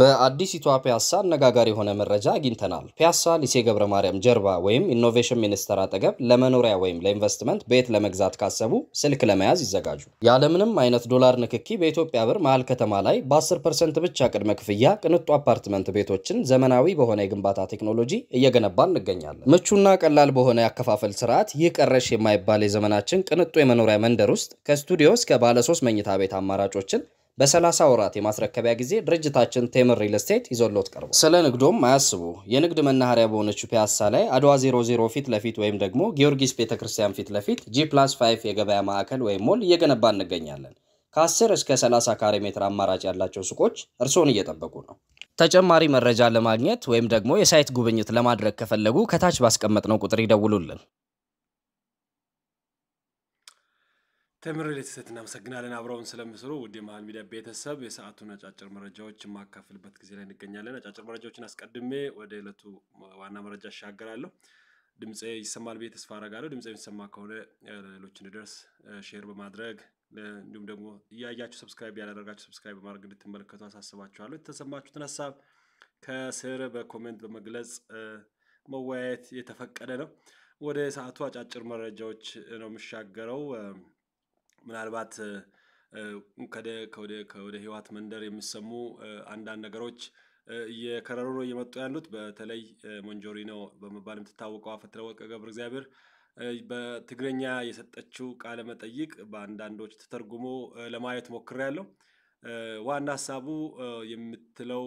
በአዲሲቷ ፒያሳ አነጋጋሪ የሆነ መረጃ አግኝተናል። ፒያሳ ሊሴ ገብረ ማርያም ጀርባ ወይም ኢኖቬሽን ሚኒስቴር አጠገብ ለመኖሪያ ወይም ለኢንቨስትመንት ቤት ለመግዛት ካሰቡ ስልክ ለመያዝ ይዘጋጁ። ያለምንም አይነት ዶላር ንክኪ በኢትዮጵያ ብር መሀል ከተማ ላይ በ10 ፐርሰንት ብቻ ቅድመ ክፍያ ቅንጡ አፓርትመንት ቤቶችን ዘመናዊ በሆነ የግንባታ ቴክኖሎጂ እየገነባ እንገኛለን። ምቹና ቀላል በሆነ ያከፋፈል ስርዓት ይህ ቀረሽ የማይባል የዘመናችን ቅንጡ የመኖሪያ መንደር ውስጥ ከስቱዲዮ እስከ ባለሶስት መኝታ ቤት አማራጮችን በ30 ወራት የማስረከቢያ ጊዜ ድርጅታችን ቴምር ሪል ስቴት ይዞሎት ቀርቧል። ስለ ንግዶም አያስቡ። የንግድ መናኸሪያ በሆነችው ፒያሳ ላይ አድዋ 00 ፊት ለፊት ወይም ደግሞ ጊዮርጊስ ቤተ ክርስቲያን ፊት ለፊት ጂ ፕላስ 5 የገበያ ማዕከል ወይም ሞል እየገነባ እንገኛለን። ከ10 እስከ 30 ካሬ ሜትር አማራጭ ያላቸው ሱቆች እርስዎን እየጠበቁ ነው። ተጨማሪ መረጃ ለማግኘት ወይም ደግሞ የሳይት ጉብኝት ለማድረግ ከፈለጉ ከታች ባስቀመጥነው ቁጥር ይደውሉልን። ተምር ሌተሰት እናመሰግናለን። አብረውን ስለምስሩ ውድ የመሃል ሚዲያ ቤተሰብ የሰዓቱን አጫጭር መረጃዎች የማካፍልበት ጊዜ ላይ እንገኛለን። አጫጭር መረጃዎችን አስቀድሜ ወደ ዕለቱ ዋና መረጃ እሻገራለሁ። ድምፄ ይሰማል ብዬ ተስፋ አረጋለሁ። ድምፅ የሚሰማ ከሆነ ሌሎች እንድደርስ ሼር በማድረግ እንዲሁም ደግሞ እያያችሁ ሰብስክራይብ ያላደረጋችሁ ሰብስክራይብ በማድረግ እንድትመለከቱ አሳስባችኋለሁ። የተሰማችሁትን ሀሳብ ከስር በኮሜንት በመግለጽ መወያየት የተፈቀደ ነው። ወደ ሰዓቱ አጫጭር መረጃዎች ነው የምሻገረው። ምናልባት ከወደ ህይወት መንደር የሚሰሙ አንዳንድ ነገሮች እየከረሩ ነው እየመጡ ያሉት። በተለይ ሞንጆሪኖ በመባል የምትታወቀው ፈትለወርቅ ገብረ እግዚአብሔር በትግረኛ የሰጠችው ቃለ መጠይቅ በአንዳንዶች ተተርጉሞ ለማየት ሞክሬያለሁ። ዋና ሀሳቡ የምትለው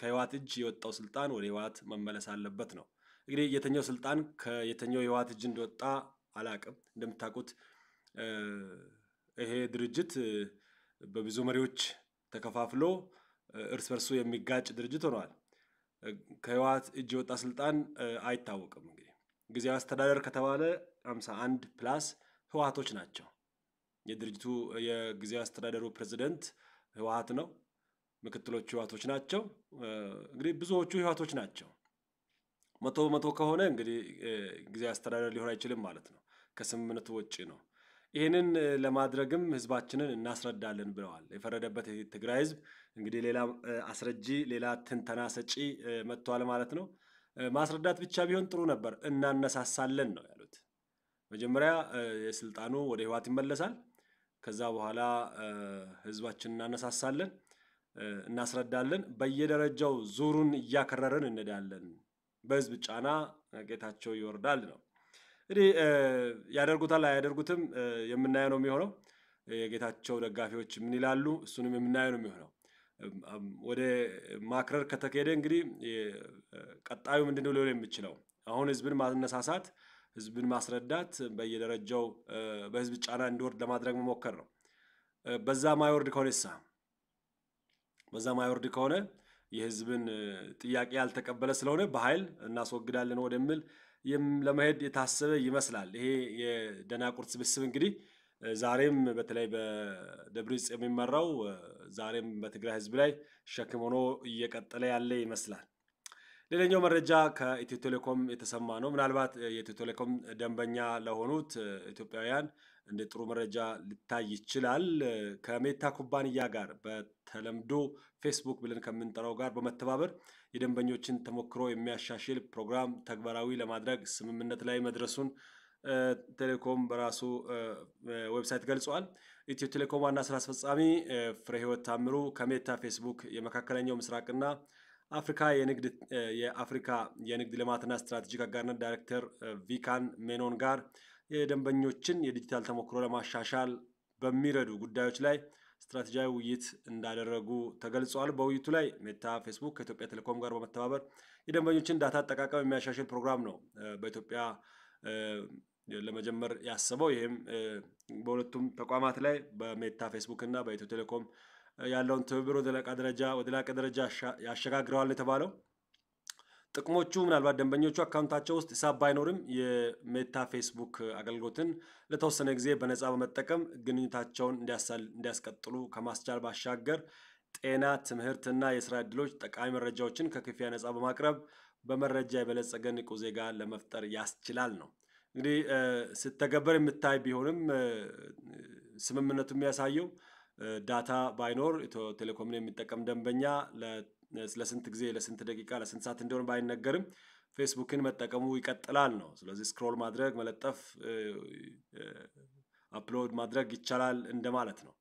ከህወሓት እጅ የወጣው ስልጣን ወደ ህወሓት መመለስ አለበት ነው። እንግዲህ የተኛው ስልጣን ከየተኛው የህወሓት እጅ እንደወጣ አላቅም እንደምታውቁት ይሄ ድርጅት በብዙ መሪዎች ተከፋፍሎ እርስ በርሱ የሚጋጭ ድርጅት ሆኗል። ከህወሓት እጅ የወጣ ስልጣን አይታወቅም። እንግዲህ ጊዜያዊ አስተዳደር ከተባለ ሃምሳ አንድ ፕላስ ህወሓቶች ናቸው። የድርጅቱ የጊዜያዊ አስተዳደሩ ፕሬዚደንት ህወሓት ነው። ምክትሎቹ ህወሓቶች ናቸው። እንግዲህ ብዙዎቹ ህወሓቶች ናቸው። መቶ በመቶ ከሆነ እንግዲህ ጊዜያዊ አስተዳደር ሊሆን አይችልም ማለት ነው። ከስምምነቱ ውጭ ነው። ይህንን ለማድረግም ህዝባችንን እናስረዳለን ብለዋል። የፈረደበት የትግራይ ህዝብ እንግዲህ ሌላ አስረጂ፣ ሌላ ትንተና ሰጪ መጥተዋል ማለት ነው። ማስረዳት ብቻ ቢሆን ጥሩ ነበር። እናነሳሳለን ነው ያሉት። መጀመሪያ የስልጣኑ ወደ ህወሓት ይመለሳል። ከዛ በኋላ ህዝባችን እናነሳሳለን፣ እናስረዳለን፣ በየደረጃው ዙሩን እያከረርን እንዳለን። በህዝብ ጫና ጌታቸው ይወርዳል ነው እንግዲህ ያደርጉታል አያደርጉትም የምናየው ነው የሚሆነው። የጌታቸው ደጋፊዎች ምን ይላሉ? እሱንም የምናየው ነው የሚሆነው። ወደ ማክረር ከተካሄደ እንግዲህ ቀጣዩ ምንድነው ሊሆን የሚችለው? አሁን ህዝብን ማነሳሳት፣ ህዝብን ማስረዳት፣ በየደረጃው በህዝብ ጫና እንዲወርድ ለማድረግ መሞከር ነው። በዛ ማይወርድ ከሆነ ይሳ በዛ ማይወርድ ከሆነ የህዝብን ጥያቄ ያልተቀበለ ስለሆነ በኃይል እናስወግዳለን ወደሚል ለመሄድ የታሰበ ይመስላል። ይሄ የደናቁርት ስብስብ እንግዲህ ዛሬም በተለይ በደብሪጽ የሚመራው ዛሬም በትግራይ ህዝብ ላይ ሸክም ሆኖ እየቀጠለ ያለ ይመስላል። ሌላኛው መረጃ ከኢትዮ ቴሌኮም የተሰማ ነው። ምናልባት የኢትዮ ቴሌኮም ደንበኛ ለሆኑት ኢትዮጵያውያን እንደ ጥሩ መረጃ ሊታይ ይችላል። ከሜታ ኩባንያ ጋር በተለምዶ ፌስቡክ ብለን ከምንጠራው ጋር በመተባበር የደንበኞችን ተሞክሮ የሚያሻሽል ፕሮግራም ተግባራዊ ለማድረግ ስምምነት ላይ መድረሱን ቴሌኮም በራሱ ዌብሳይት ገልጿል። ኢትዮ ቴሌኮም ዋና ስራ አስፈጻሚ ፍሬህይወት ታምሩ ከሜታ ፌስቡክ የመካከለኛው ምስራቅና አፍሪካ የንግድ የአፍሪካ የንግድ ልማትና ስትራቴጂክ አጋርነት ዳይሬክተር ቪካን ሜኖን ጋር የደንበኞችን የዲጂታል ተሞክሮ ለማሻሻል በሚረዱ ጉዳዮች ላይ ስትራቴጂያዊ ውይይት እንዳደረጉ ተገልጿል። በውይይቱ ላይ ሜታ ፌስቡክ ከኢትዮጵያ ቴሌኮም ጋር በመተባበር የደንበኞችን ዳታ አጠቃቀም የሚያሻሽል ፕሮግራም ነው በኢትዮጵያ ለመጀመር ያሰበው። ይህም በሁለቱም ተቋማት ላይ በሜታ ፌስቡክ እና በኢትዮ ቴሌኮም ያለውን ትብብር ወደ ላቀ ደረጃ ያሸጋግረዋል የተባለው ጥቅሞቹ ምናልባት ደንበኞቹ አካውንታቸው ውስጥ ሂሳብ ባይኖርም የሜታ ፌስቡክ አገልግሎትን ለተወሰነ ጊዜ በነፃ በመጠቀም ግንኙታቸውን እንዲያስቀጥሉ ከማስቻል ባሻገር ጤና፣ ትምህርትና የስራ ዕድሎች ጠቃሚ መረጃዎችን ከክፍያ ነፃ በማቅረብ በመረጃ የበለጸገ ንቁ ዜጋ ለመፍጠር ያስችላል ነው። እንግዲህ ስተገበር የምታይ ቢሆንም ስምምነቱ የሚያሳየው ዳታ ባይኖር ቴሌኮም ቴሌኮምን የሚጠቀም ደንበኛ ለስንት ጊዜ ለስንት ደቂቃ ለስንት ሰዓት እንደሆነ ባይነገርም ፌስቡክን መጠቀሙ ይቀጥላል ነው። ስለዚህ ስክሮል ማድረግ፣ መለጠፍ፣ አፕሎድ ማድረግ ይቻላል እንደማለት ነው።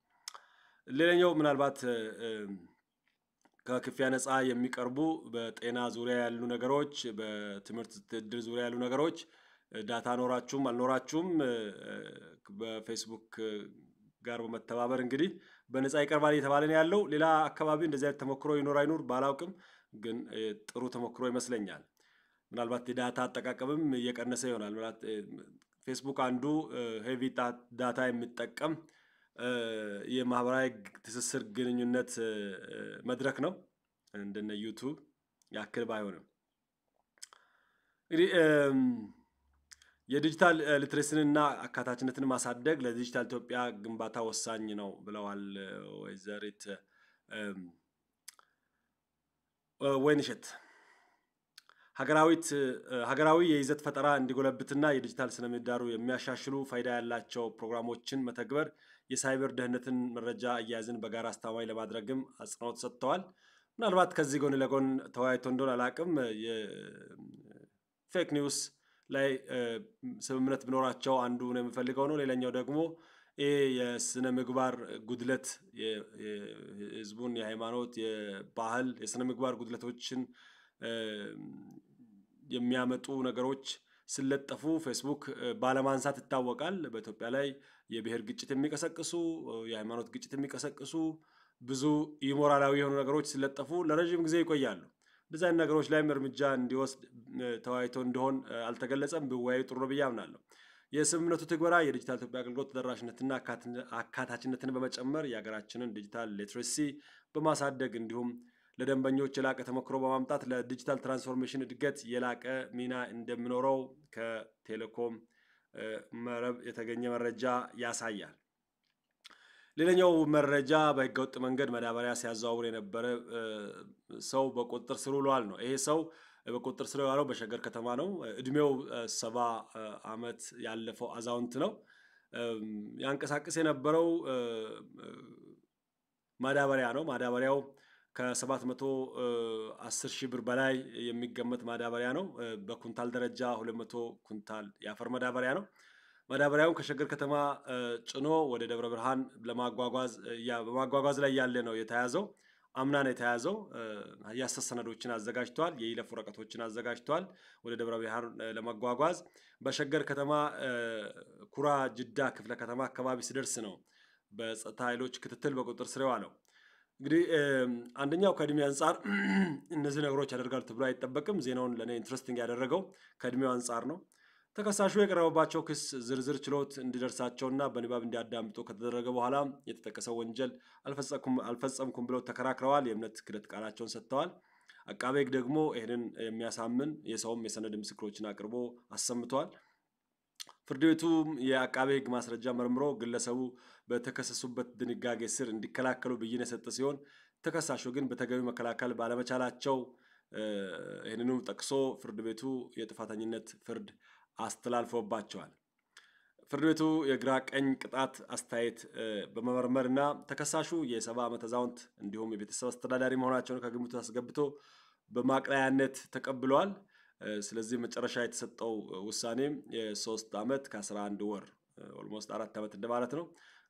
ሌላኛው ምናልባት ከክፍያ ነፃ የሚቀርቡ በጤና ዙሪያ ያሉ ነገሮች፣ በትምህርት እድል ዙሪያ ያሉ ነገሮች ዳታ ኖራችሁም አልኖራችሁም በፌስቡክ ጋር በመተባበር እንግዲህ በነፃ ይቀርባል እየተባለ ነው ያለው። ሌላ አካባቢ እንደዚህ አይነት ተሞክሮ ይኖር አይኖር ባላውቅም፣ ግን ጥሩ ተሞክሮ ይመስለኛል። ምናልባት የዳታ አጠቃቀምም እየቀነሰ ይሆናል። ፌስቡክ አንዱ ሄቪ ዳታ የሚጠቀም የማህበራዊ ትስስር ግንኙነት መድረክ ነው። እንደነ ዩቱብ ያክል ባይሆንም እንግዲህ የዲጂታል ሊትሬሲንና አካታችነትን ማሳደግ ለዲጂታል ኢትዮጵያ ግንባታ ወሳኝ ነው ብለዋል ወይዘሪት ወይንሸት። ሀገራዊት ሀገራዊ የይዘት ፈጠራ እንዲጎለብትና የዲጂታል ስነ ምህዳሩ የሚያሻሽሉ ፋይዳ ያላቸው ፕሮግራሞችን መተግበር፣ የሳይበር ደህንነትን መረጃ አያያዝን በጋራ አስተማማኝ ለማድረግም አጽንኦት ሰጥተዋል። ምናልባት ከዚህ ጎን ለጎን ተወያይቶ እንደሆነ አላቅም የፌክ ኒውስ ላይ ስምምነት ቢኖራቸው አንዱ ነው የምፈልገው ነው። ሌላኛው ደግሞ ይህ የስነ ምግባር ጉድለት ህዝቡን የሃይማኖት፣ የባህል፣ የስነ ምግባር ጉድለቶችን የሚያመጡ ነገሮች ስለጠፉ ፌስቡክ ባለማንሳት ይታወቃል። በኢትዮጵያ ላይ የብሔር ግጭት የሚቀሰቅሱ የሃይማኖት ግጭት የሚቀሰቅሱ ብዙ ኢሞራላዊ የሆኑ ነገሮች ስለጠፉ ለረዥም ጊዜ ይቆያሉ። በዚህ አይነት ነገሮች ላይም እርምጃ እንዲወስድ ተወያይቶ እንደሆን አልተገለጸም። ቢወያዩ ጥሩ ነው ብዬ አምናለሁ። የስምምነቱ ትግበራ የዲጂታል ኢትዮጵያ አገልግሎት ተደራሽነትና አካታችነትን በመጨመር የሀገራችንን ዲጂታል ሊትሬሲ በማሳደግ እንዲሁም ለደንበኞች የላቀ ተሞክሮ በማምጣት ለዲጂታል ትራንስፎርሜሽን እድገት የላቀ ሚና እንደሚኖረው ከቴሌኮም መረብ የተገኘ መረጃ ያሳያል። ሌላኛው መረጃ በህገወጥ መንገድ ማዳበሪያ ሲያዘዋውር የነበረ ሰው በቁጥጥር ስር ውሏል ነው። ይሄ ሰው በቁጥጥር ስር የዋለው በሸገር ከተማ ነው። እድሜው ሰባ ዓመት ያለፈው አዛውንት ነው። ያንቀሳቅስ የነበረው ማዳበሪያ ነው። ማዳበሪያው ከ710 ሺህ ብር በላይ የሚገመት ማዳበሪያ ነው። በኩንታል ደረጃ 200 ኩንታል የአፈር ማዳበሪያ ነው። ማዳበሪያውን ከሸገር ከተማ ጭኖ ወደ ደብረ ብርሃን በማጓጓዝ ላይ ያለ ነው የተያዘው። አምና ነው የተያዘው። የሐሰት ሰነዶችን አዘጋጅተዋል። የይለፍ ወረቀቶችን አዘጋጅተዋል ወደ ደብረ ብርሃን ለማጓጓዝ በሸገር ከተማ ኩራ ጅዳ ክፍለ ከተማ አካባቢ ሲደርስ ነው በጸጥታ ኃይሎች ክትትል በቁጥጥር ስር ነው እንግዲህ አንደኛው ከእድሜ አንጻር እነዚህ ነገሮች ያደርጋሉ ተብሎ አይጠበቅም። ዜናውን ለእኔ ኢንትረስቲንግ ያደረገው ከእድሜው አንጻር ነው። ተከሳሹ የቀረበባቸው ክስ ዝርዝር ችሎት እንዲደርሳቸውና በንባብ እንዲያዳምጡ ከተደረገ በኋላ የተጠቀሰው ወንጀል አልፈጸምኩም ብለው ተከራክረዋል። የእምነት ክደት ቃላቸውን ሰጥተዋል። አቃቤ ሕግ ደግሞ ይህንን የሚያሳምን የሰውም የሰነድ ምስክሮችን አቅርቦ አሰምቷል። ፍርድ ቤቱም የአቃቤ ሕግ ማስረጃ መርምሮ ግለሰቡ በተከሰሱበት ድንጋጌ ስር እንዲከላከሉ ብይን የሰጠ ሲሆን ተከሳሹ ግን በተገቢ መከላከል ባለመቻላቸው ይህንንም ጠቅሶ ፍርድ ቤቱ የጥፋተኝነት ፍርድ አስተላልፎባቸዋል። ፍርድ ቤቱ የግራ ቀኝ ቅጣት አስተያየት በመመርመርና ተከሳሹ የሰባ ዓመት አዛውንት እንዲሁም የቤተሰብ አስተዳዳሪ መሆናቸውን ከግምቱ አስገብቶ በማቅለያነት ተቀብለዋል። ስለዚህ መጨረሻ የተሰጠው ውሳኔም የሶስት ዓመት ከ11 ወር ኦልሞስት አራት ዓመት እንደማለት ነው።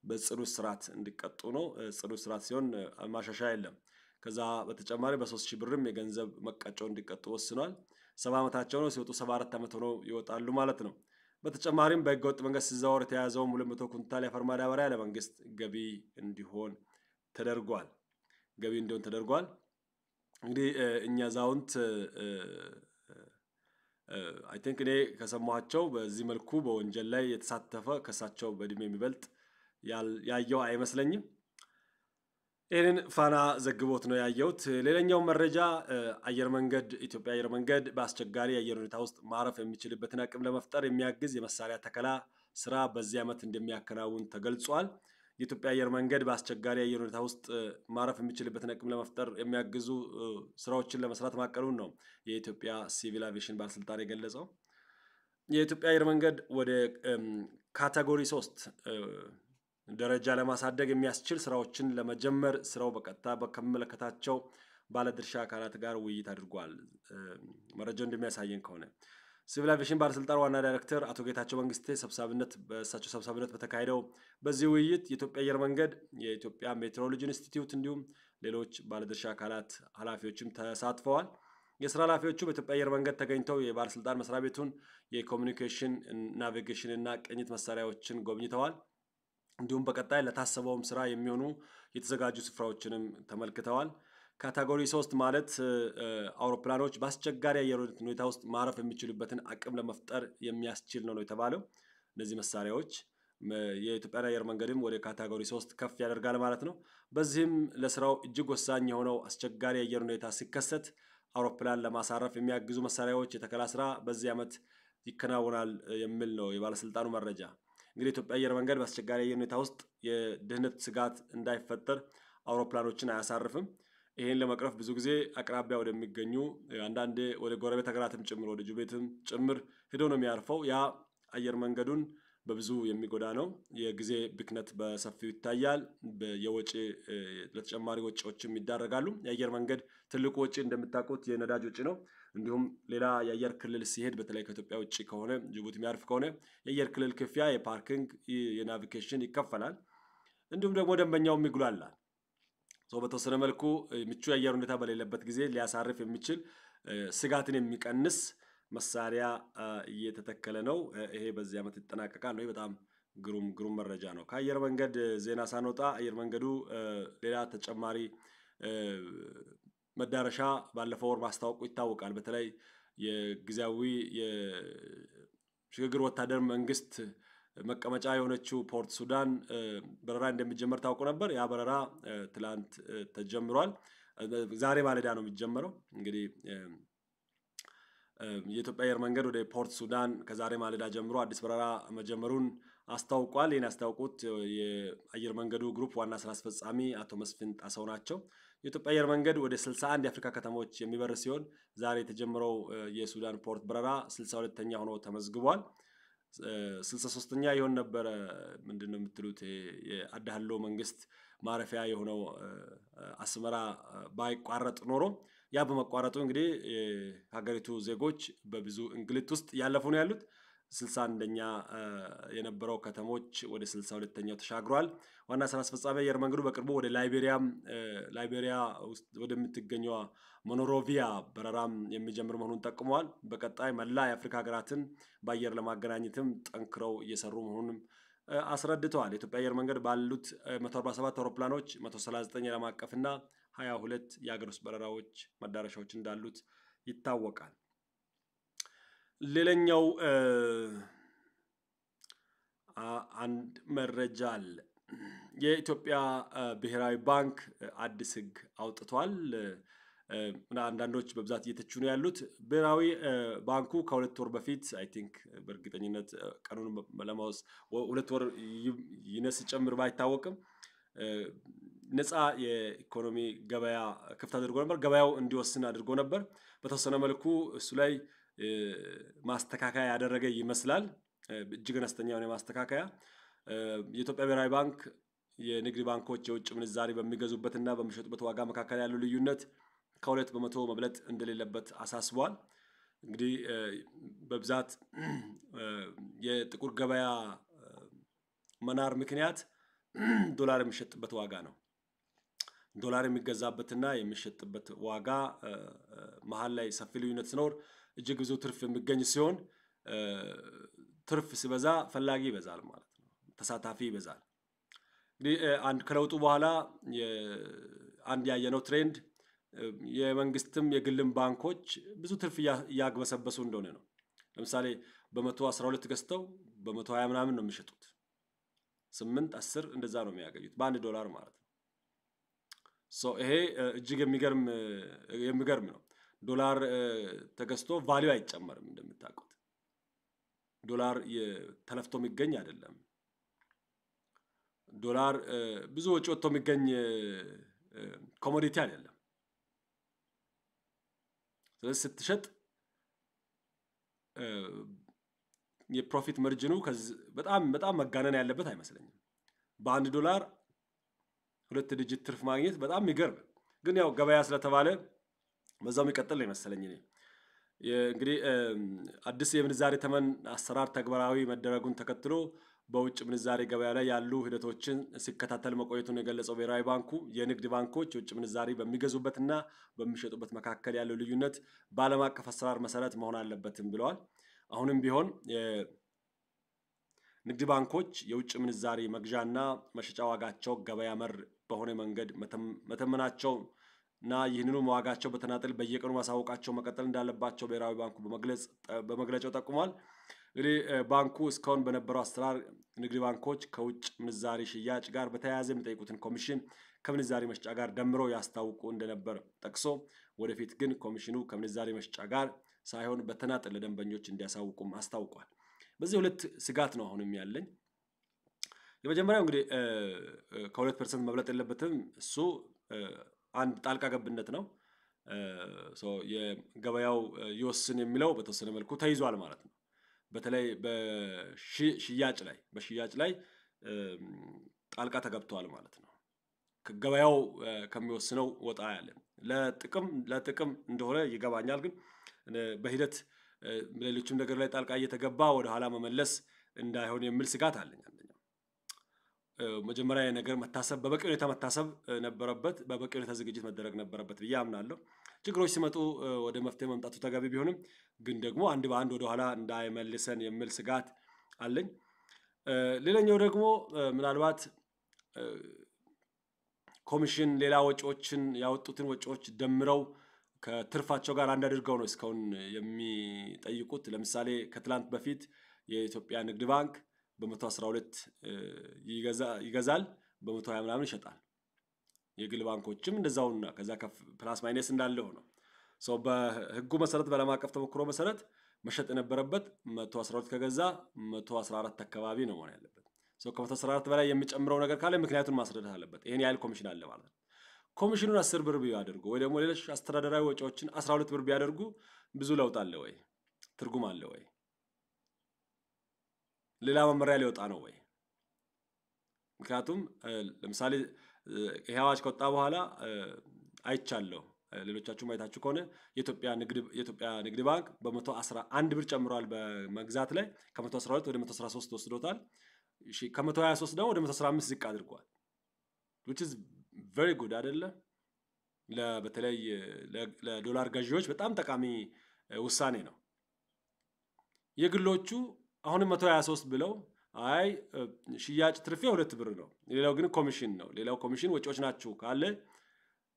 በጽኑ ስርዓት እንዲቀጡ ነው። ጽኑ ስርዓት ሲሆን ማሻሻያ የለም። ከዛ በተጨማሪ በሶስት ሺህ ብርም የገንዘብ መቀጮ እንዲቀጡ ወስኗል። ሰባ ዓመታቸው ነው። ሲወጡ ሰባ አራት ዓመት ሆነው ይወጣሉ ማለት ነው። በተጨማሪም በህገወጥ መንገድ ሲዘዋወር የተያዘውን ሁለት መቶ ኩንታል የአፈር ማዳበሪያ ለመንግስት ገቢ እንዲሆን ተደርጓል። ገቢ እንዲሆን ተደርጓል። እንግዲህ እኛ ዛውንት አይ ቲንክ እኔ ከሰማኋቸው በዚህ መልኩ በወንጀል ላይ የተሳተፈ ከሳቸው በእድሜ የሚበልጥ ያየው አይመስለኝም። ይህንን ፋና ዘግቦት ነው ያየሁት። ሌላኛው መረጃ አየር መንገድ ኢትዮጵያ አየር መንገድ በአስቸጋሪ የአየር ሁኔታ ውስጥ ማረፍ የሚችልበትን አቅም ለመፍጠር የሚያግዝ የመሳሪያ ተከላ ስራ በዚህ ዓመት እንደሚያከናውን ተገልጿል። የኢትዮጵያ አየር መንገድ በአስቸጋሪ የአየር ሁኔታ ውስጥ ማረፍ የሚችልበትን አቅም ለመፍጠር የሚያግዙ ስራዎችን ለመስራት ማቀዱን ነው የኢትዮጵያ ሲቪል አቪሽን ባለስልጣን የገለጸው። የኢትዮጵያ አየር መንገድ ወደ ካተጎሪ ሶስት ደረጃ ለማሳደግ የሚያስችል ስራዎችን ለመጀመር ስራው በቀጥታ ከሚመለከታቸው ባለድርሻ አካላት ጋር ውይይት አድርጓል። መረጃው እንደሚያሳየን ከሆነ ሲቪል አቪዬሽን ባለስልጣን ዋና ዳይሬክተር አቶ ጌታቸው መንግስቴ ሰብሳቢነት በእሳቸው ሰብሳቢነት በተካሄደው በዚህ ውይይት የኢትዮጵያ አየር መንገድ፣ የኢትዮጵያ ሜትሮሎጂ ኢንስቲትዩት እንዲሁም ሌሎች ባለድርሻ አካላት ኃላፊዎችም ተሳትፈዋል። የስራ ኃላፊዎቹ በኢትዮጵያ አየር መንገድ ተገኝተው የባለስልጣን መስሪያ ቤቱን የኮሚኒኬሽን ናቪጌሽን እና ቅኝት መሳሪያዎችን ጎብኝተዋል። እንዲሁም በቀጣይ ለታሰበውም ስራ የሚሆኑ የተዘጋጁ ስፍራዎችንም ተመልክተዋል። ካታጎሪ ሶስት ማለት አውሮፕላኖች በአስቸጋሪ አየር ሁኔታ ውስጥ ማረፍ የሚችሉበትን አቅም ለመፍጠር የሚያስችል ነው ነው የተባለው። እነዚህ መሳሪያዎች የኢትዮጵያን አየር መንገድም ወደ ካታጎሪ ሶስት ከፍ ያደርጋል ማለት ነው። በዚህም ለስራው እጅግ ወሳኝ የሆነው አስቸጋሪ አየር ሁኔታ ሲከሰት አውሮፕላን ለማሳረፍ የሚያግዙ መሳሪያዎች የተከላ ስራ በዚህ ዓመት ይከናወናል የሚል ነው የባለስልጣኑ መረጃ። እንግዲህ ኢትዮጵያ አየር መንገድ በአስቸጋሪ አየር ሁኔታ ውስጥ የደህንነት ስጋት እንዳይፈጠር አውሮፕላኖችን አያሳርፍም። ይህን ለመቅረፍ ብዙ ጊዜ አቅራቢያ ወደሚገኙ አንዳንዴ ወደ ጎረቤት ሀገራትም ጭምር ወደ ጁቤትም ጭምር ሄዶ ነው የሚያርፈው። ያ አየር መንገዱን በብዙ የሚጎዳ ነው። የጊዜ ብክነት በሰፊው ይታያል። የወጪ ለተጨማሪ ወጪዎችም ይዳረጋሉ። የአየር መንገድ ትልቁ ወጪ እንደምታውቁት የነዳጅ ወጪ ነው። እንዲሁም ሌላ የአየር ክልል ሲሄድ በተለይ ከኢትዮጵያ ውጭ ከሆነ ጅቡቲ የሚያርፍ ከሆነ የአየር ክልል ክፍያ፣ የፓርኪንግ፣ የናቪጌሽን ይከፈላል። እንዲሁም ደግሞ ደንበኛውም ይጉላላል። ሰው በተወሰነ መልኩ ምቹ የአየር ሁኔታ በሌለበት ጊዜ ሊያሳርፍ የሚችል ስጋትን የሚቀንስ መሳሪያ እየተተከለ ነው። ይሄ በዚህ ዓመት ይጠናቀቃል። ወይ? በጣም ግሩም ግሩም መረጃ ነው። ከአየር መንገድ ዜና ሳንወጣ አየር መንገዱ ሌላ ተጨማሪ መዳረሻ ባለፈው ወር ማስታወቁ ይታወቃል። በተለይ የጊዜያዊ የሽግግር ወታደር መንግስት መቀመጫ የሆነችው ፖርት ሱዳን በረራ እንደሚጀመር ታውቁ ነበር። ያ በረራ ትላንት ተጀምሯል። ዛሬ ማለዳ ነው የሚጀመረው። እንግዲህ የኢትዮጵያ አየር መንገድ ወደ ፖርት ሱዳን ከዛሬ ማለዳ ጀምሮ አዲስ በረራ መጀመሩን አስታውቋል። ይህን ያስታውቁት የአየር መንገዱ ግሩፕ ዋና ስራ አስፈጻሚ አቶ መስፍን ጣሰው ናቸው። የኢትዮጵያ አየር መንገድ ወደ 61 የአፍሪካ ከተሞች የሚበር ሲሆን ዛሬ የተጀመረው የሱዳን ፖርት በረራ 62 ተኛ ሆኖ ተመዝግቧል። 63ተኛ የሆን ነበረ ምንድን ነው የምትሉት የአዳህሎ መንግስት ማረፊያ የሆነው አስመራ ባይቋረጥ ኖሮ ያ በመቋረጡ እንግዲህ የሀገሪቱ ዜጎች በብዙ እንግልት ውስጥ ያለፉ ነው ያሉት። ስልሳ አንደኛ የነበረው ከተሞች ወደ ስልሳ ሁለተኛው ተሻግሯል። ዋና ስራ አስፈጻሚ አየር መንገዱ በቅርቡ ወደ ላይቤሪያም ላይቤሪያ ውስጥ ወደምትገኘዋ ሞኖሮቪያ በረራም የሚጀምር መሆኑን ጠቁመዋል። በቀጣይ መላ የአፍሪካ ሀገራትን በአየር ለማገናኘትም ጠንክረው እየሰሩ መሆኑንም አስረድተዋል። የኢትዮጵያ አየር መንገድ ባሉት 147 አውሮፕላኖች 139 የዓለም አቀፍና 22 የአገር ውስጥ በረራዎች መዳረሻዎች እንዳሉት ይታወቃል። ሌላኛው አንድ መረጃ አለ። የኢትዮጵያ ብሔራዊ ባንክ አዲስ ሕግ አውጥቷል። አንዳንዶች በብዛት እየተቹ ነው ያሉት። ብሔራዊ ባንኩ ከሁለት ወር በፊት አይ ቲንክ በእርግጠኝነት ቀኑን ለማወስ ሁለት ወር ይነስ ጨምር ባይታወቅም ነፃ የኢኮኖሚ ገበያ ክፍት አድርጎ ነበር። ገበያው እንዲወስን አድርጎ ነበር። በተወሰነ መልኩ እሱ ላይ ማስተካከያ ያደረገ ይመስላል። እጅግ አነስተኛ የሆነ ማስተካከያ የኢትዮጵያ ብሔራዊ ባንክ የንግድ ባንኮች የውጭ ምንዛሪ በሚገዙበትና በሚሸጡበት ዋጋ መካከል ያለው ልዩነት ከሁለት በመቶ መብለጥ እንደሌለበት አሳስቧል። እንግዲህ በብዛት የጥቁር ገበያ መናር ምክንያት ዶላር የሚሸጥበት ዋጋ ነው። ዶላር የሚገዛበትና የሚሸጥበት ዋጋ መሀል ላይ ሰፊ ልዩነት ሲኖር እጅግ ብዙ ትርፍ የሚገኝ ሲሆን ትርፍ ሲበዛ ፈላጊ ይበዛል ማለት ነው። ተሳታፊ ይበዛል። እንግዲህ አንድ ከለውጡ በኋላ አንድ ያየነው ትሬንድ የመንግስትም የግልም ባንኮች ብዙ ትርፍ እያግበሰበሱ እንደሆነ ነው። ለምሳሌ በመቶ አስራ ሁለት ገዝተው በመቶ ሀያ ምናምን ነው የሚሸጡት። ስምንት አስር እንደዛ ነው የሚያገኙት በአንድ ዶላር ማለት ነው። ይሄ እጅግ የሚገርም ነው። ዶላር ተገዝቶ ቫሊዩ አይጨመርም። እንደምታውቁት ዶላር ተለፍቶ የሚገኝ አይደለም። ዶላር ብዙ ወጪ ወጥቶ የሚገኝ ኮሞዲቲ አይደለም። ስለዚህ ስትሸጥ የፕሮፊት መርጅኑ በጣም በጣም መጋነን ያለበት አይመስለኝም። በአንድ ዶላር ሁለት ድጅት ትርፍ ማግኘት በጣም ይገርም። ግን ያው ገበያ ስለተባለ በዛው የሚቀጥል ነው ይመስለኝ። እኔ እንግዲህ አዲስ የምንዛሬ ተመን አሰራር ተግባራዊ መደረጉን ተከትሎ በውጭ ምንዛሬ ገበያ ላይ ያሉ ሂደቶችን ሲከታተል መቆየቱን የገለጸው ብሔራዊ ባንኩ የንግድ ባንኮች የውጭ ምንዛሬ በሚገዙበትና በሚሸጡበት መካከል ያለው ልዩነት በዓለም አቀፍ አሰራር መሰረት መሆን አለበትም ብለዋል። አሁንም ቢሆን ንግድ ባንኮች የውጭ ምንዛሬ መግዣና መሸጫ ዋጋቸው ገበያ መር በሆነ መንገድ መተመናቸው እና ይህንኑ መዋጋቸው በተናጠል በየቀኑ ማሳወቃቸው መቀጠል እንዳለባቸው ብሔራዊ ባንኩ በመግለጫው ጠቁሟል። እንግዲህ ባንኩ እስካሁን በነበረው አሰራር ንግድ ባንኮች ከውጭ ምንዛሪ ሽያጭ ጋር በተያያዘ የሚጠይቁትን ኮሚሽን ከምንዛሪ መስጫ ጋር ደምረው ያስታውቁ እንደነበር ጠቅሶ ወደፊት ግን ኮሚሽኑ ከምንዛሪ መስጫ ጋር ሳይሆን በተናጠል ለደንበኞች እንዲያሳውቁም አስታውቋል። በዚህ ሁለት ስጋት ነው አሁንም ያለኝ። የመጀመሪያው እንግዲህ ከሁለት ፐርሰንት መብለጥ የለበትም እሱ አንድ ጣልቃ ገብነት ነው። የገበያው ይወስን የሚለው በተወሰነ መልኩ ተይዟል ማለት ነው። በተለይ በሽያጭ ላይ በሽያጭ ላይ ጣልቃ ተገብተዋል ማለት ነው። ገበያው ከሚወስነው ወጣ ያለ ለጥቅም ለጥቅም እንደሆነ ይገባኛል። ግን በሂደት ሌሎችም ነገር ላይ ጣልቃ እየተገባ ወደኋላ መመለስ እንዳይሆን የሚል ስጋት አለኛል። መጀመሪያ ነገር መታሰብ በበቂ ሁኔታ መታሰብ ነበረበት፣ በበቂ ሁኔታ ዝግጅት መደረግ ነበረበት ብዬ አምናለሁ። ችግሮች ሲመጡ ወደ መፍትሄ መምጣቱ ተገቢ ቢሆንም ግን ደግሞ አንድ በአንድ ወደኋላ እንዳይመልሰን የሚል ስጋት አለኝ። ሌላኛው ደግሞ ምናልባት ኮሚሽን ሌላ ወጪዎችን ያወጡትን ወጪዎች ደምረው ከትርፋቸው ጋር አንድ አድርገው ነው እስካሁን የሚጠይቁት። ለምሳሌ ከትላንት በፊት የኢትዮጵያ ንግድ ባንክ በመቶ 12 ይገዛል በመቶ 20 ምናምን ይሸጣል። የግል ባንኮችም እንደዛውና ከዛ ፕላስ ማይነስ እንዳለው ነው። ሰው በህጉ መሰረት በዓለም አቀፍ ተሞክሮ መሰረት መሸጥ የነበረበት 112 ከገዛ 114 አካባቢ ነው መሆን ያለበት። ሰው ከ114 በላይ የሚጨምረው ነገር ካለ ምክንያቱን ማስረዳት አለበት። ይህን ያህል ኮሚሽን አለ ማለት ነው። ኮሚሽኑን 10 ብር ቢያደርጉ ወይ ደግሞ ሌሎች አስተዳደራዊ ወጪዎችን 12 ብር ቢያደርጉ ብዙ ለውጥ አለ ወይ? ትርጉም አለ ወይ? ሌላ መመሪያ ሊወጣ ነው ወይ? ምክንያቱም ለምሳሌ ይህ አዋጅ ከወጣ በኋላ አይቻለሁ፣ ሌሎቻችሁ ማየታችሁ ከሆነ የኢትዮጵያ ንግድ ባንክ በመቶ አስራ አንድ ብር ጨምሯል በመግዛት ላይ ከመቶ አስራ ሁለት ወደ መቶ አስራ ሶስት ወስዶታል። ከመቶ ሀያ ሶስት ደግሞ ወደ መቶ አስራ አምስት ዝቅ አድርጓል። ዊች ኢዝ ቨሪ ጉድ አይደለም። በተለይ ለዶላር ገዢዎች በጣም ጠቃሚ ውሳኔ ነው። የግሎቹ አሁንም 123 ብለው አይ ሽያጭ ትርፌ ሁለት ብር ነው፣ ሌላው ግን ኮሚሽን ነው፣ ሌላው ኮሚሽን ወጪዎች ናችሁ ካለ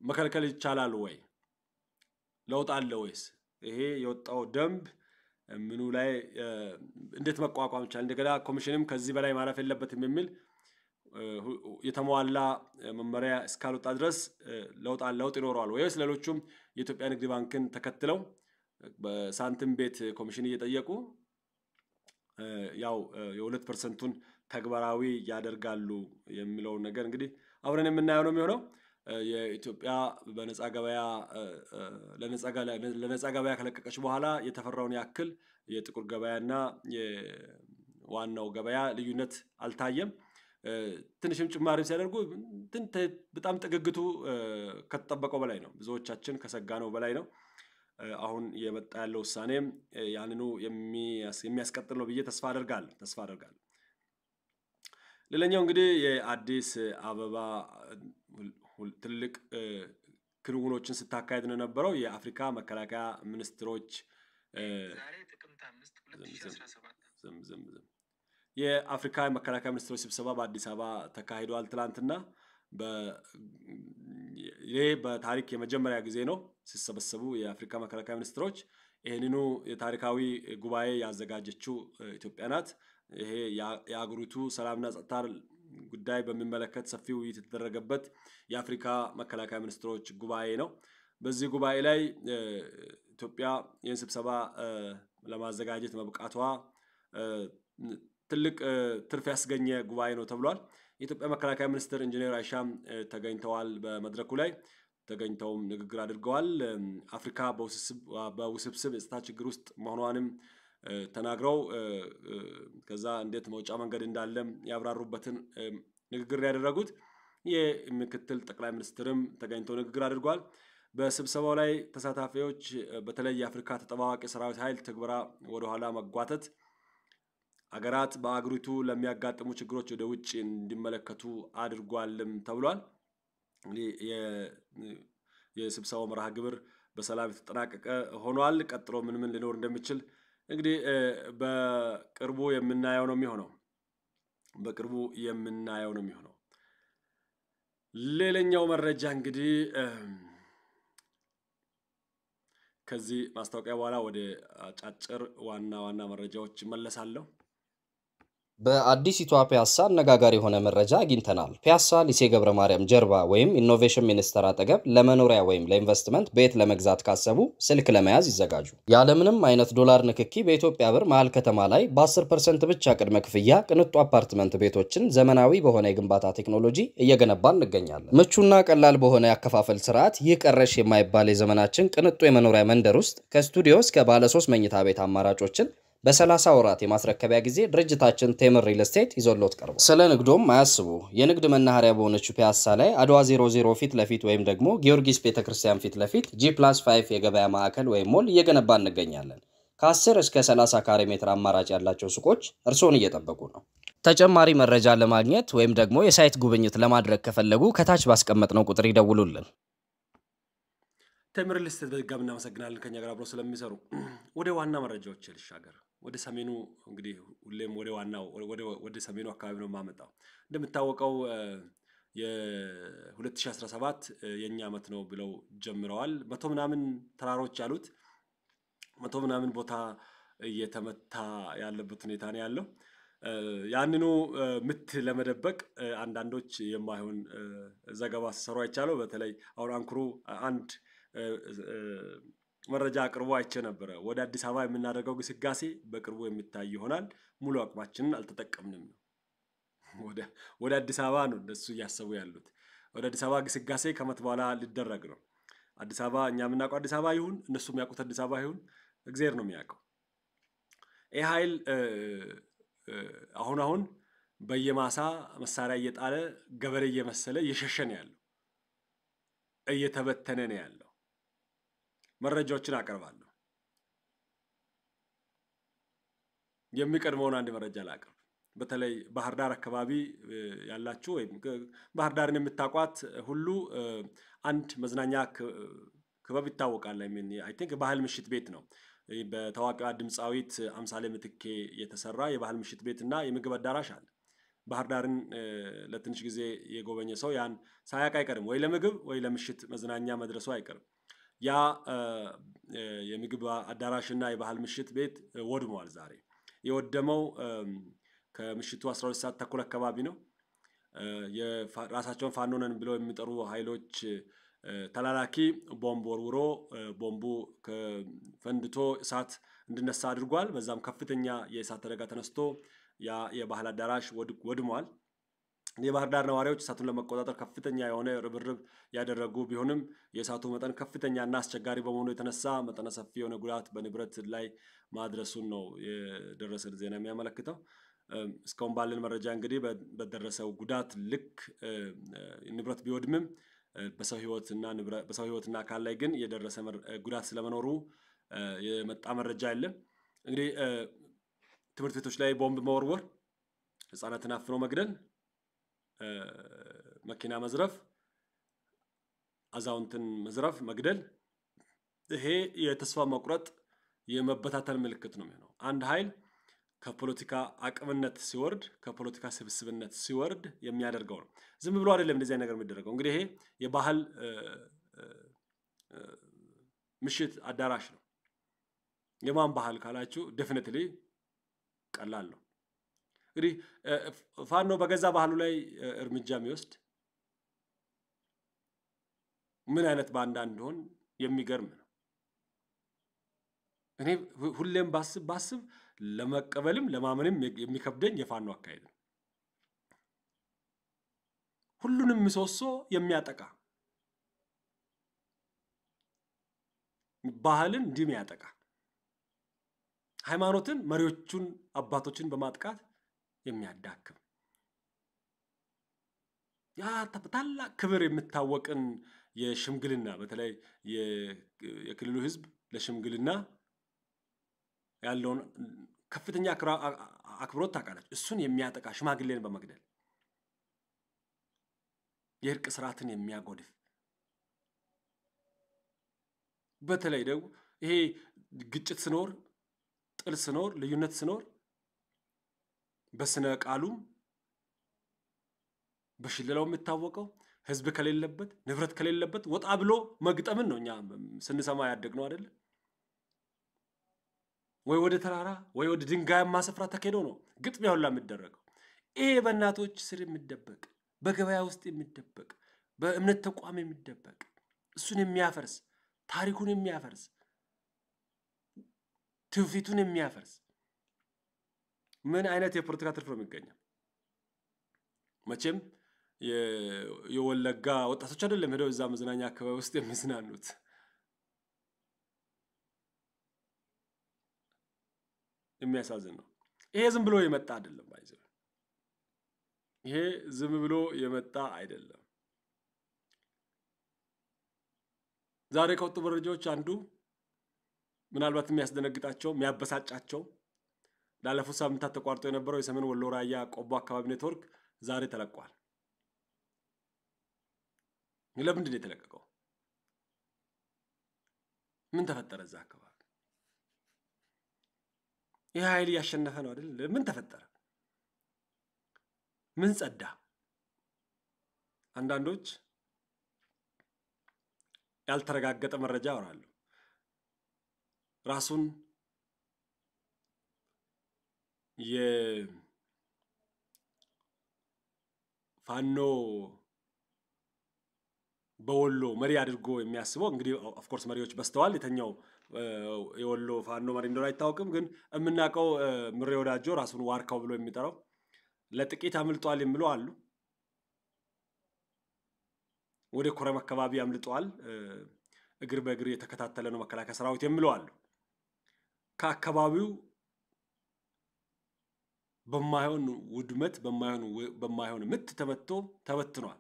መከልከል ይቻላል ወይ? ለውጥ አለ ወይስ? ይሄ የወጣው ደንብ ምኑ ላይ እንዴት መቋቋም ይቻላል? እንደገና ኮሚሽንም ከዚህ በላይ ማረፍ የለበትም የሚል የተሟላ መመሪያ እስካልወጣ ድረስ ለውጥ ለውጥ ይኖረዋል ወይስ ሌሎቹም የኢትዮጵያ ንግድ ባንክን ተከትለው በሳንቲም ቤት ኮሚሽን እየጠየቁ ያው የሁለት ፐርሰንቱን ተግባራዊ ያደርጋሉ የሚለውን ነገር እንግዲህ አብረን የምናየው ነው የሚሆነው። የኢትዮጵያ በነጻ ገበያ ለነጻ ገበያ ከለቀቀች በኋላ የተፈራውን ያክል የጥቁር ገበያና የዋናው ገበያ ልዩነት አልታየም። ትንሽም ጭማሪ ሲያደርጉ በጣም ጥግግቱ ከተጠበቀው በላይ ነው። ብዙዎቻችን ከሰጋነው በላይ ነው። አሁን የመጣ ያለው ውሳኔ ያንኑ የሚያስቀጥል ነው ብዬ ተስፋ አደርጋል ተስፋ አደርጋል። ሌላኛው እንግዲህ የአዲስ አበባ ትልቅ ክንውኖችን ስታካሄድ ነው የነበረው። የአፍሪካ መከላከያ ሚኒስትሮች የአፍሪካ መከላከያ ሚኒስትሮች ስብሰባ በአዲስ አበባ ተካሂደዋል ትላንትና ይሄ በታሪክ የመጀመሪያ ጊዜ ነው ሲሰበሰቡ የአፍሪካ መከላከያ ሚኒስትሮች ይህንኑ የታሪካዊ ጉባኤ ያዘጋጀችው ኢትዮጵያ ናት። ይሄ የአገሪቱ ሰላምና ጸጥታ ጉዳይ በሚመለከት ሰፊ ውይይት የተደረገበት የአፍሪካ መከላከያ ሚኒስትሮች ጉባኤ ነው። በዚህ ጉባኤ ላይ ኢትዮጵያ ይህን ስብሰባ ለማዘጋጀት መብቃቷ ትልቅ ትርፍ ያስገኘ ጉባኤ ነው ተብሏል። የኢትዮጵያ መከላከያ ሚኒስትር ኢንጂነር አይሻም ተገኝተዋል። በመድረኩ ላይ ተገኝተውም ንግግር አድርገዋል። አፍሪካ በውስብስብ የጸጥታ ችግር ውስጥ መሆኗንም ተናግረው ከዛ እንዴት መውጫ መንገድ እንዳለም ያብራሩበትን ንግግር ያደረጉት የምክትል ጠቅላይ ሚኒስትርም ተገኝተው ንግግር አድርጓል። በስብሰባው ላይ ተሳታፊዎች በተለይ የአፍሪካ ተጠባባቂ ሰራዊት ኃይል ትግበራ ወደኋላ መጓተት አገራት በአገሪቱ ለሚያጋጥሙ ችግሮች ወደ ውጭ እንዲመለከቱ አድርጓልም ተብሏል። እንግዲህ የስብሰባው መርሃ ግብር በሰላም የተጠናቀቀ ሆኗል። ቀጥሎ ምን ምን ሊኖር እንደሚችል እንግዲህ በቅርቡ የምናየው ነው የሚሆነው በቅርቡ የምናየው ነው የሚሆነው። ሌላኛው መረጃ እንግዲህ ከዚህ ማስታወቂያ በኋላ ወደ አጫጭር ዋና ዋና መረጃዎች እመለሳለሁ። በአዲሲቷ ፒያሳ አነጋጋሪ የሆነ መረጃ አግኝተናል። ፒያሳ ሊሴ ገብረ ማርያም ጀርባ ወይም ኢኖቬሽን ሚኒስቴር አጠገብ ለመኖሪያ ወይም ለኢንቨስትመንት ቤት ለመግዛት ካሰቡ ስልክ ለመያዝ ይዘጋጁ። ያለምንም አይነት ዶላር ንክኪ በኢትዮጵያ ብር መሀል ከተማ ላይ በ10 ፐርሰንት ብቻ ቅድመ ክፍያ ቅንጡ አፓርትመንት ቤቶችን ዘመናዊ በሆነ የግንባታ ቴክኖሎጂ እየገነባ እንገኛለን። ምቹና ቀላል በሆነ ያከፋፈል ስርዓት ይህ ቀረሽ የማይባል የዘመናችን ቅንጡ የመኖሪያ መንደር ውስጥ ከስቱዲዮ እስከ ባለሶስት መኝታ ቤት አማራጮችን በ30 ወራት የማስረከቢያ ጊዜ ድርጅታችን ቴምር ሪል ስቴት ይዞሎት ቀርቧል። ስለ ንግዶም አያስቡ። የንግድ መናኸሪያ በሆነችው ፒያሳ ላይ አድዋ 00 ፊት ለፊት ወይም ደግሞ ጊዮርጊስ ቤተክርስቲያን ፊት ለፊት ጂ ፕላስ 5 የገበያ ማዕከል ወይም ሞል እየገነባ እንገኛለን። ከ10 እስከ 30 ካሬ ሜትር አማራጭ ያላቸው ሱቆች እርስዎን እየጠበቁ ነው። ተጨማሪ መረጃ ለማግኘት ወይም ደግሞ የሳይት ጉብኝት ለማድረግ ከፈለጉ ከታች ባስቀመጥነው ቁጥር ይደውሉልን። ቴምር ሪል ስቴት በድጋሚ እናመሰግናለን ከኛ ጋር አብሮ ስለሚሰሩ። ወደ ዋና መረጃዎች ልሻገር። ወደ ሰሜኑ እንግዲህ ሁሌም ወደ ዋናው ወደ ሰሜኑ አካባቢ ነው የማመጣው። እንደምታወቀው የ2017 የእኛ ዓመት ነው ብለው ጀምረዋል። መቶ ምናምን ተራሮች አሉት። መቶ ምናምን ቦታ እየተመታ ያለበት ሁኔታ ነው ያለው። ያንኑ ምት ለመደበቅ አንዳንዶች የማይሆን ዘገባ ሲሰሩ አይቻለው። በተለይ አሁን አንኩሩ አንድ መረጃ አቅርቦ አይቼ ነበረ። ወደ አዲስ አበባ የምናደርገው ግስጋሴ በቅርቡ የሚታይ ይሆናል። ሙሉ አቅማችንን አልተጠቀምንም ነው። ወደ አዲስ አበባ ነው እነሱ እያሰቡ ያሉት። ወደ አዲስ አበባ ግስጋሴ ከመት በኋላ ሊደረግ ነው። አዲስ አበባ እኛ የምናውቀው አዲስ አበባ ይሁን እነሱ የሚያውቁት አዲስ አበባ ይሁን እግዜር ነው የሚያውቀው። ይህ ኃይል አሁን አሁን በየማሳ መሳሪያ እየጣለ ገበሬ እየመሰለ እየሸሸ ነው ያለው፣ እየተበተነ ነው ያለው። መረጃዎችን አቀርባለሁ። የሚቀድመውን አንድ መረጃ ላቅርብ። በተለይ ባህር ዳር አካባቢ ያላችሁ ወይም ባህር ዳርን የምታውቋት ሁሉ አንድ መዝናኛ ክበብ ይታወቃል። አይ ቲንክ ባህል ምሽት ቤት ነው። በታዋቂዋ ድምፃዊት አምሳሌ ምትኬ የተሰራ የባህል ምሽት ቤት እና የምግብ አዳራሽ አለ። ባህር ዳርን ለትንሽ ጊዜ የጎበኘ ሰው ያን ሳያቅ አይቀርም። ወይ ለምግብ ወይ ለምሽት መዝናኛ መድረሱ አይቀርም። ያ የምግብ አዳራሽና የባህል ምሽት ቤት ወድሟል። ዛሬ የወደመው ከምሽቱ 12 ሰዓት ተኩል አካባቢ ነው። ራሳቸውን ፋኖ ነን ብለው የሚጠሩ ኃይሎች ተላላኪ ቦምብ ወርውሮ ቦምቡ ፈንድቶ እሳት እንዲነሳ አድርጓል። በዛም ከፍተኛ የእሳት አደጋ ተነስቶ ያ የባህል አዳራሽ ወድሟል። የባህር ዳር ነዋሪዎች እሳቱን ለመቆጣጠር ከፍተኛ የሆነ ርብርብ ያደረጉ ቢሆንም የእሳቱ መጠን ከፍተኛና አስቸጋሪ በመሆኑ የተነሳ መጠነ ሰፊ የሆነ ጉዳት በንብረት ላይ ማድረሱን ነው የደረሰን ዜና የሚያመለክተው። እስካሁን ባለን መረጃ እንግዲህ በደረሰው ጉዳት ልክ ንብረት ቢወድምም በሰው ሕይወትና አካል ላይ ግን የደረሰ ጉዳት ስለመኖሩ የመጣ መረጃ የለም። እንግዲህ ትምህርት ቤቶች ላይ ቦምብ መወርወር፣ ሕፃናትን አፍኖ መግደል መኪና መዝረፍ፣ አዛውንትን መዝረፍ፣ መግደል ይሄ የተስፋ መቁረጥ የመበታተን ምልክት ነው የሚሆነው። አንድ ኃይል ከፖለቲካ አቅምነት ሲወርድ ከፖለቲካ ስብስብነት ሲወርድ የሚያደርገው ነው። ዝም ብሎ አይደለም እንደዚህ ነገር የሚደረገው። እንግዲህ ይሄ የባህል ምሽት አዳራሽ ነው። የማን ባህል ካላችሁ፣ ደፍነትሊ ቀላል ነው። እንግዲህ ፋኖ በገዛ ባህሉ ላይ እርምጃ የሚወስድ ምን አይነት ባንዳ እንደሆን የሚገርም ነው። እኔ ሁሌም ባስብ ባስብ ለመቀበልም ለማመንም የሚከብደኝ የፋኖ አካሄድ ነው። ሁሉንም ምሰሶ የሚያጠቃ ባህልን እንዲህ ያጠቃ ሃይማኖትን፣ መሪዎቹን፣ አባቶችን በማጥቃት የሚያዳክም ያ ታላቅ ክብር የምታወቅን የሽምግልና በተለይ የክልሉ ህዝብ ለሽምግልና ያለውን ከፍተኛ አክብሮት ታውቃለች። እሱን የሚያጠቃ ሽማግሌን በመግደል የእርቅ ስርዓትን የሚያጎድፍ በተለይ ደግሞ ይሄ ግጭት ስኖር፣ ጥል ስኖር፣ ልዩነት ስኖር በስነ ቃሉም በሽለላው የሚታወቀው ህዝብ ከሌለበት ንብረት ከሌለበት ወጣ ብሎ መግጠምን ነው እኛ ስንሰማ ያደግ ነው አይደለ? ወይ ወደ ተራራ ወይ ወደ ድንጋያማ ስፍራ ተኬዶ ነው ግጥሚያ ሁላ የሚደረገው። ይሄ በእናቶች ስር የሚደበቅ በገበያ ውስጥ የሚደበቅ በእምነት ተቋም የሚደበቅ እሱን የሚያፈርስ ታሪኩን የሚያፈርስ ትውፊቱን የሚያፈርስ ምን አይነት የፖለቲካ ትርፍ ነው የሚገኘው? መቼም የወለጋ ወጣቶች አይደለም ሄደው እዛ መዝናኛ አካባቢ ውስጥ የሚዝናኑት። የሚያሳዝን ነው። ይሄ ዝም ብሎ የመጣ አይደለም። አይዘ ይሄ ዝም ብሎ የመጣ አይደለም። ዛሬ ከወጡ መረጃዎች አንዱ ምናልባት የሚያስደነግጣቸው የሚያበሳጫቸው ላለፉት ሳምንታት ተቋርጦ የነበረው የሰሜን ወሎ ራያ ቆቦ አካባቢ ኔትወርክ ዛሬ ተለቋል። ለምንድን ነው የተለቀቀው? ምን ተፈጠረ? እዛ አካባቢ ይህ ኃይል እያሸነፈ ነው አይደል? ምን ተፈጠረ? ምን ጸዳ? አንዳንዶች ያልተረጋገጠ መረጃ ያወራሉ ራሱን የፋኖ በወሎ መሪ አድርጎ የሚያስበው እንግዲህ ኦፍኮርስ መሪዎች በስተዋል የተኛው የወሎ ፋኖ መሪ እንደሆነ አይታወቅም። ግን የምናውቀው ምሬ ወዳጆ ራሱን ዋርካው ብሎ የሚጠራው ለጥቂት አምልጧል የሚሉ አሉ። ወደ ኮረም አካባቢ አምልጠዋል፣ እግር በእግር የተከታተለ ነው መከላከያ ሰራዊት የሚሉ አሉ። ከአካባቢው በማይሆን ውድመት በማይሆን ምት ተመቶ ተበትኗል።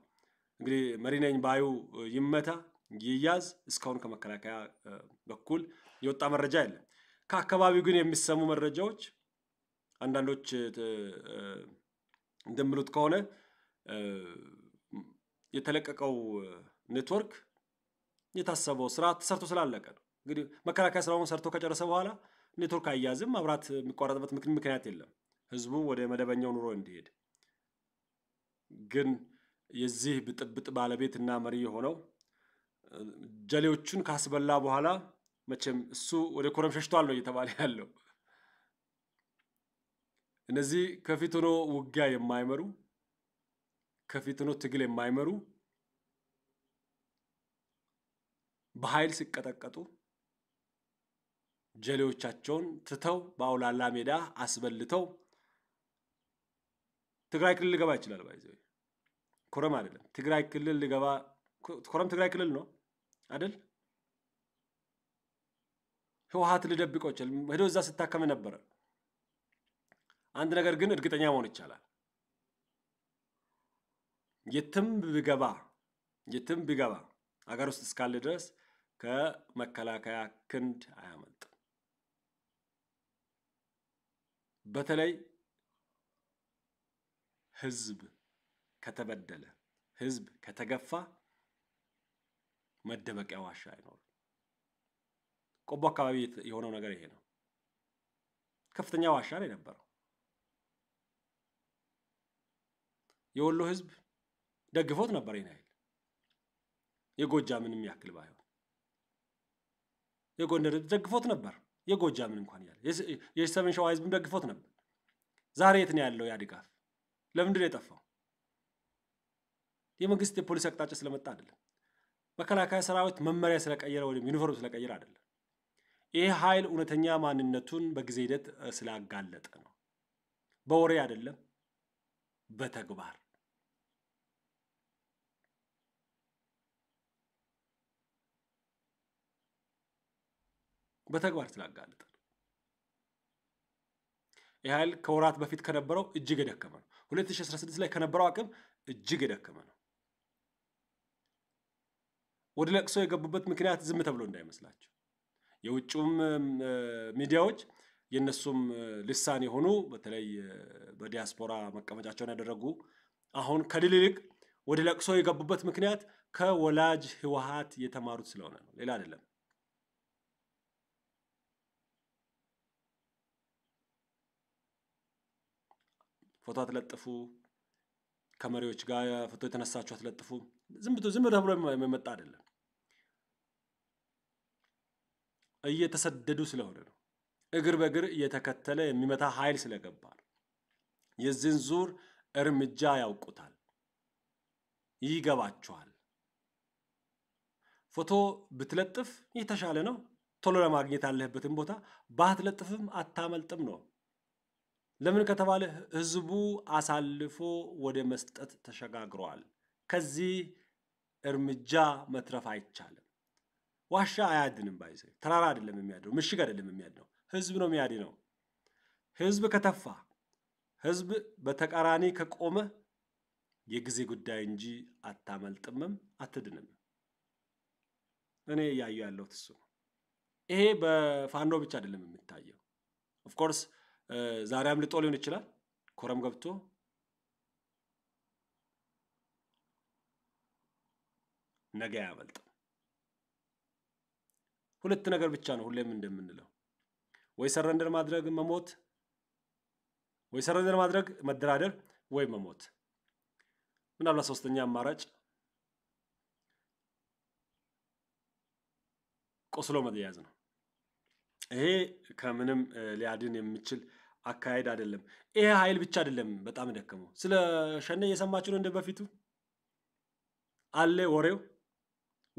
እንግዲህ መሪነኝ ባዩ ይመታ ይያዝ፣ እስካሁን ከመከላከያ በኩል የወጣ መረጃ የለም። ከአካባቢው ግን የሚሰሙ መረጃዎች አንዳንዶች እንደሚሉት ከሆነ የተለቀቀው ኔትወርክ የታሰበው ስራ ተሰርቶ ስላለቀ ነው። እንግዲህ መከላከያ ስራውን ሰርቶ ከጨረሰ በኋላ ኔትወርክ አያያዝም፣ መብራት የሚቋረጥበት ምክንያት የለም። ህዝቡ ወደ መደበኛው ኑሮ እንዲሄድ ግን የዚህ ብጥብጥ ባለቤት እና መሪ የሆነው ጀሌዎቹን ካስበላ በኋላ መቼም እሱ ወደ ኮረም ሸሽቷል ነው እየተባለ ያለው። እነዚህ ከፊት ሆኖ ውጊያ የማይመሩ ከፊት ሆኖ ትግል የማይመሩ በኃይል ሲቀጠቀጡ ጀሌዎቻቸውን ትተው በአውላላ ሜዳ አስበልተው ትግራይ ክልል ሊገባ ይችላል። ባይዘ ኮረም አይደለም ትግራይ ክልል ልገባ። ኮረም ትግራይ ክልል ነው አይደል? ህወሀት ልደብቆ ይችል ሄዶ እዛ ስታከም ነበረ። አንድ ነገር ግን እርግጠኛ መሆን ይቻላል። የትም ቢገባ የትም ብገባ አገር ውስጥ እስካለ ድረስ ከመከላከያ ክንድ አያመልጥም። በተለይ ህዝብ ከተበደለ፣ ህዝብ ከተገፋ መደበቂያ ዋሻ አይኖርም። ቆቦ አካባቢ የሆነው ነገር ይሄ ነው። ከፍተኛ ዋሻ ነው የነበረው። የወሎ ህዝብ ደግፎት ነበር ይህን ያህል የጎጃ ምንም ያክል ባይሆን የጎንደር ደግፎት ነበር። የጎጃምን እንኳን ያለ የሰሜን ሸዋ ህዝብም ደግፎት ነበር። ዛሬ የት ነው ያለው ያ ድጋፍ? ለምንድን ነው የጠፋው? የመንግስት የፖሊስ አቅጣጫ ስለመጣ አይደለም። መከላከያ ሰራዊት መመሪያ ስለቀየረ ወይም ዩኒፎርም ስለቀየረ አይደለም። ይህ ኃይል እውነተኛ ማንነቱን በጊዜ ሂደት ስላጋለጠ ነው። በወሬ አይደለም፣ በተግባር በተግባር ስላጋለጠ ነው። ይህ ኃይል ከወራት በፊት ከነበረው እጅግ የደከመ ነው። 2016 ላይ ከነበረው አቅም እጅግ የደከመ ነው። ወደ ለቅሶ የገቡበት ምክንያት ዝም ተብሎ እንዳይመስላቸው የውጭውም ሚዲያዎች የእነሱም ልሳን የሆኑ በተለይ በዲያስፖራ መቀመጫቸውን ያደረጉ አሁን ከድል ይልቅ ወደ ለቅሶ የገቡበት ምክንያት ከወላጅ ህወሀት የተማሩት ስለሆነ ነው፣ ሌላ አይደለም። ፎቶ አትለጥፉ፣ ከመሪዎች ጋር ፎቶ የተነሳችሁ አትለጥፉ። ዝም ብቶ ዝም ተብሎ የመጣ አይደለም። እየተሰደዱ ስለሆነ ነው። እግር በእግር እየተከተለ የሚመታ ኃይል ስለገባ ነው። የዚህን ዙር እርምጃ ያውቁታል፣ ይገባቸዋል። ፎቶ ብትለጥፍ የተሻለ ነው። ቶሎ ለማግኘት ያለህበትን ቦታ ባትለጥፍም አታመልጥም ነው። ለምን ከተባለ ህዝቡ አሳልፎ ወደ መስጠት ተሸጋግረዋል። ከዚህ እርምጃ መትረፍ አይቻልም። ዋሻ አያድንም። ባይዘ ተራራ አይደለም የሚያድነው፣ ምሽግ አይደለም የሚያድነው፣ ህዝብ ነው የሚያድነው። ህዝብ ከተፋ፣ ህዝብ በተቃራኒ ከቆመ የጊዜ ጉዳይ እንጂ አታመልጥምም፣ አትድንም። እኔ እያየሁ ያለሁት እሱ ነው። ይሄ በፋኖ ብቻ አይደለም የሚታየው ኦፍኮርስ ዛሬ አምልጦ ሊሆን ይችላል። ኮረም ገብቶ ነገ አያመልጥም። ሁለት ነገር ብቻ ነው ሁሌም እንደምንለው ወይ ሰረንደር ማድረግ መሞት፣ ወይ ሰረንደር ማድረግ መደራደር፣ ወይ መሞት። ምናልባት ሶስተኛ አማራጭ ቆስሎ መያዝ ነው። ይሄ ከምንም ሊያድን የሚችል አካሄድ አይደለም። ይሄ ኃይል ብቻ አይደለም በጣም ደከመው። ስለ ሸነ እየሰማችሁ ነው። እንደ በፊቱ አለ ወሬው።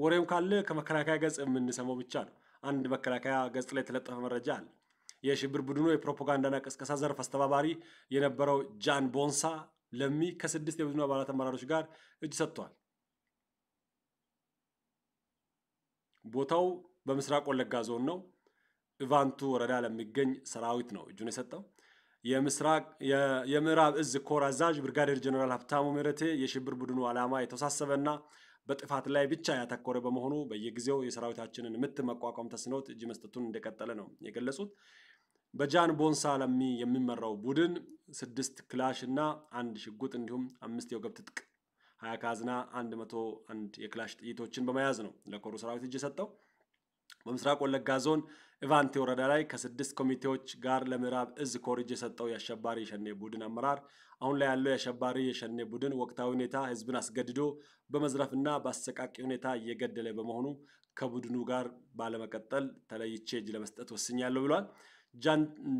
ወሬውም ካለ ከመከላከያ ገጽ የምንሰማው ብቻ ነው። አንድ መከላከያ ገጽ ላይ የተለጠፈ መረጃ አለ። የሽብር ቡድኑ የፕሮፓጋንዳና ቅስቀሳ ዘርፍ አስተባባሪ የነበረው ጃን ቦንሳ ለሚ ከስድስት የቡድኑ አባላት አመራሮች ጋር እጅ ሰጥቷል። ቦታው በምስራቅ ወለጋ ዞን ነው፣ ኢቫንቱ ወረዳ ለሚገኝ ሰራዊት ነው እጁን የሰጠው። የምስራቅ የምዕራብ እዝ ኮር አዛዥ ብርጋዴር ጀነራል ሀብታሙ ምህረቴ የሽብር ቡድኑ ዓላማ የተወሳሰበና በጥፋት ላይ ብቻ ያተኮረ በመሆኑ በየጊዜው የሰራዊታችንን ምት መቋቋም ተስኖት እጅ መስጠቱን እንደቀጠለ ነው የገለጹት። በጃን ቦንሳ ለሚ የሚመራው ቡድን ስድስት ክላሽ እና አንድ ሽጉጥ እንዲሁም አምስት የወገብ ትጥቅ ሀያ ካዝና አንድ መቶ አንድ የክላሽ ጥይቶችን በመያዝ ነው ለኮሩ ሰራዊት እጅ የሰጠው። በምስራቅ ወለጋ ዞን ኢቫንቴ ወረዳ ላይ ከስድስት ኮሚቴዎች ጋር ለምዕራብ እዝ ኮሪጅ የሰጠው የአሸባሪ የሸኔ ቡድን አመራር አሁን ላይ ያለው የአሸባሪ የሸኔ ቡድን ወቅታዊ ሁኔታ ህዝብን አስገድዶ በመዝረፍና በአሰቃቂ ሁኔታ እየገደለ በመሆኑ ከቡድኑ ጋር ባለመቀጠል ተለይቼ እጅ ለመስጠት ወስኛለሁ ብሏል።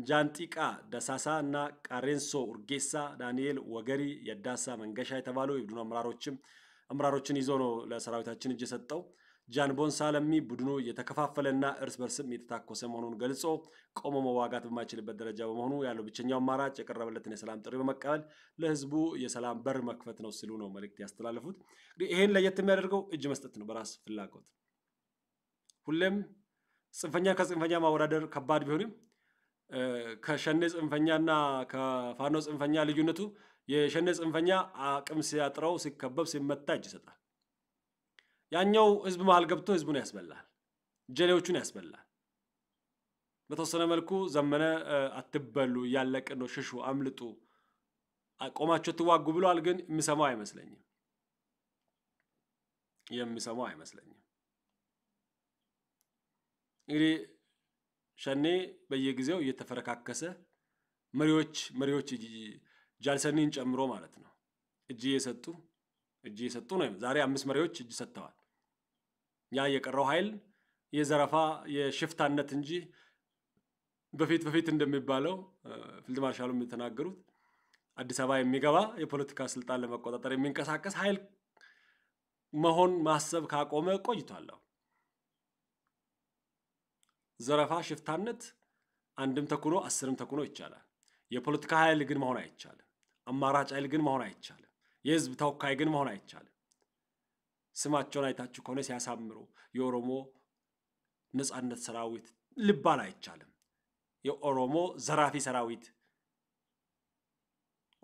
ጃንጢቃ ደሳሳ እና ቃሬንሶ ኡርጌሳ፣ ዳንኤል ወገሪ፣ የዳሳ መንገሻ የተባሉ የቡድኑ አመራሮችም አመራሮችን ይዞ ነው ለሰራዊታችን እጅ የሰጠው። ጃን ሳለሚ ቡድኑ የተከፋፈለና እርስ በርስም የተታኮሰ መሆኑን ገልጾ ቆሞ መዋጋት በማይችልበት ደረጃ በመሆኑ ያለው ብቸኛው አማራጭ የቀረበለትን የሰላም ጥሪ በመቀበል ለህዝቡ የሰላም በር መክፈት ነው ሲሉ ነው መልእክት ያስተላለፉት። ይህን ለየት የሚያደርገው እጅ መስጠት ነው በራስ ፍላጎት። ሁሌም ጽንፈኛ ከጽንፈኛ ማወዳደር ከባድ ቢሆንም ከሸኔ ጽንፈኛና ከፋኖ ጽንፈኛ ልዩነቱ የሸኔ ጽንፈኛ አቅም ሲያጥረው ሲከበብ ሲመታ እጅ ይሰጣል። ያኛው ህዝብ መሀል ገብቶ ህዝቡን ያስበላል፣ ጀሌዎቹን ያስበላል። በተወሰነ መልኩ ዘመነ አትበሉ፣ እያለቅን ነው፣ ሽሹ፣ አምልጡ፣ ቆማቸው ትዋጉ ብሏል። ግን የሚሰማው አይመስለኝም፣ የሚሰማው አይመስለኝም። እንግዲህ ሸኔ በየጊዜው እየተፈረካከሰ መሪዎች መሪዎች ጃልሰኒን ጨምሮ ማለት ነው እጅ የሰጡ እጅ እየሰጡ ነው። ዛሬ አምስት መሪዎች እጅ ሰጥተዋል። ያ የቀረው ኃይል የዘረፋ የሽፍታነት እንጂ በፊት በፊት እንደሚባለው ፊልድ ማርሻሉ የተናገሩት አዲስ አበባ የሚገባ የፖለቲካ ስልጣን ለመቆጣጠር የሚንቀሳቀስ ኃይል መሆን ማሰብ ካቆመ ቆይቷለሁ። ዘረፋ፣ ሽፍታነት አንድም ተኩኖ አስርም ተኩኖ ይቻላል። የፖለቲካ ኃይል ግን መሆን አይቻልም። አማራጭ ኃይል ግን መሆን አይቻልም። የህዝብ ተወካይ ግን መሆን አይቻልም። ስማቸውን አይታችሁ ከሆነ ሲያሳምሩ የኦሮሞ ነጻነት ሰራዊት ልባል አይቻልም። የኦሮሞ ዘራፊ ሰራዊት፣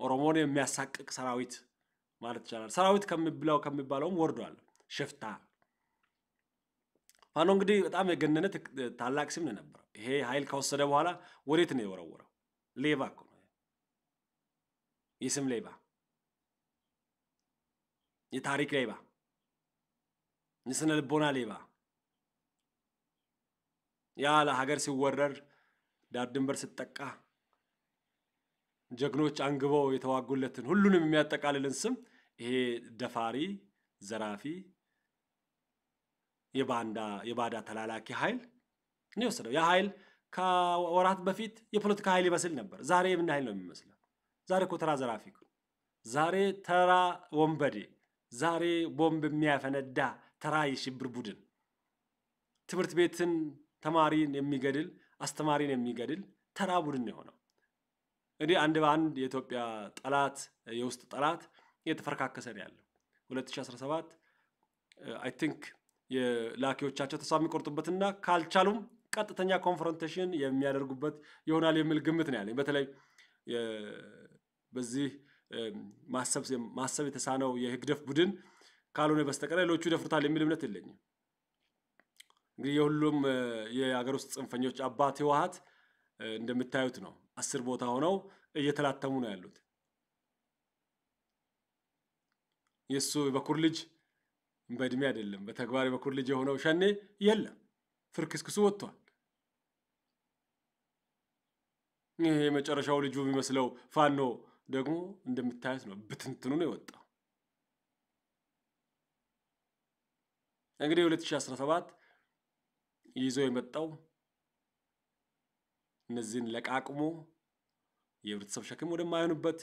ኦሮሞን የሚያሳቅቅ ሰራዊት ማለት ይቻላል። ሰራዊት ከሚብለው ከሚባለውም ወርዷል። ሽፍታ ፋኖ እንግዲህ በጣም የገነነ ታላቅ ስም ነው የነበረው። ይሄ ኃይል ከወሰደ በኋላ ወዴት ነው የወረወረው? ሌባ እኮ ነው። የስም ሌባ፣ የታሪክ ሌባ የስነ ልቦና ሌባ ያ ለሀገር ሲወረር ዳር ድንበር ስጠቃ ጀግኖች አንግበው የተዋጉለትን ሁሉንም የሚያጠቃልልን ስም ይሄ ደፋሪ፣ ዘራፊ፣ የባንዳ የባዳ ተላላኪ ኃይል ነው የወሰደው። ያ ኃይል ከወራት በፊት የፖለቲካ ኃይል ይመስል ነበር። ዛሬ የምን ኃይል ነው የሚመስለው? ዛሬ እኮ ተራ ዘራፊ፣ ዛሬ ተራ ወንበዴ፣ ዛሬ ቦምብ የሚያፈነዳ ተራ የሽብር ቡድን ትምህርት ቤትን፣ ተማሪን የሚገድል አስተማሪን የሚገድል ተራ ቡድን የሆነው። እንግዲህ አንድ በአንድ የኢትዮጵያ ጠላት የውስጥ ጠላት እየተፈረካከሰ ነው ያለው። 2017 አይ ቲንክ የላኪዎቻቸው ተስፋ የሚቆርጡበትና ካልቻሉም ቀጥተኛ ኮንፍሮንቴሽን የሚያደርጉበት ይሆናል የሚል ግምት ነው ያለኝ። በተለይ በዚህ ማሰብ የተሳነው የህግደፍ ቡድን ካልሆነ በስተቀር ሌሎቹ ይደፍሩታል የሚል እምነት የለኝም። እንግዲህ የሁሉም የሀገር ውስጥ ጽንፈኞች አባት ህወሀት እንደምታዩት ነው። አስር ቦታ ሆነው እየተላተሙ ነው ያሉት። የእሱ የበኩር ልጅ በእድሜ አይደለም፣ በተግባር የበኩር ልጅ የሆነው ሸኔ የለም፣ ፍርክስክሱ ወጥቷል። ይህ የመጨረሻው ልጁ የሚመስለው ፋኖ ደግሞ እንደምታዩት ነው፣ ብትንትኑ ነው የወጣው። እንግዲህ 2017 ይዞ የመጣው እነዚህን ለቃቅሞ የህብረተሰብ ሸክም ወደማይሆኑበት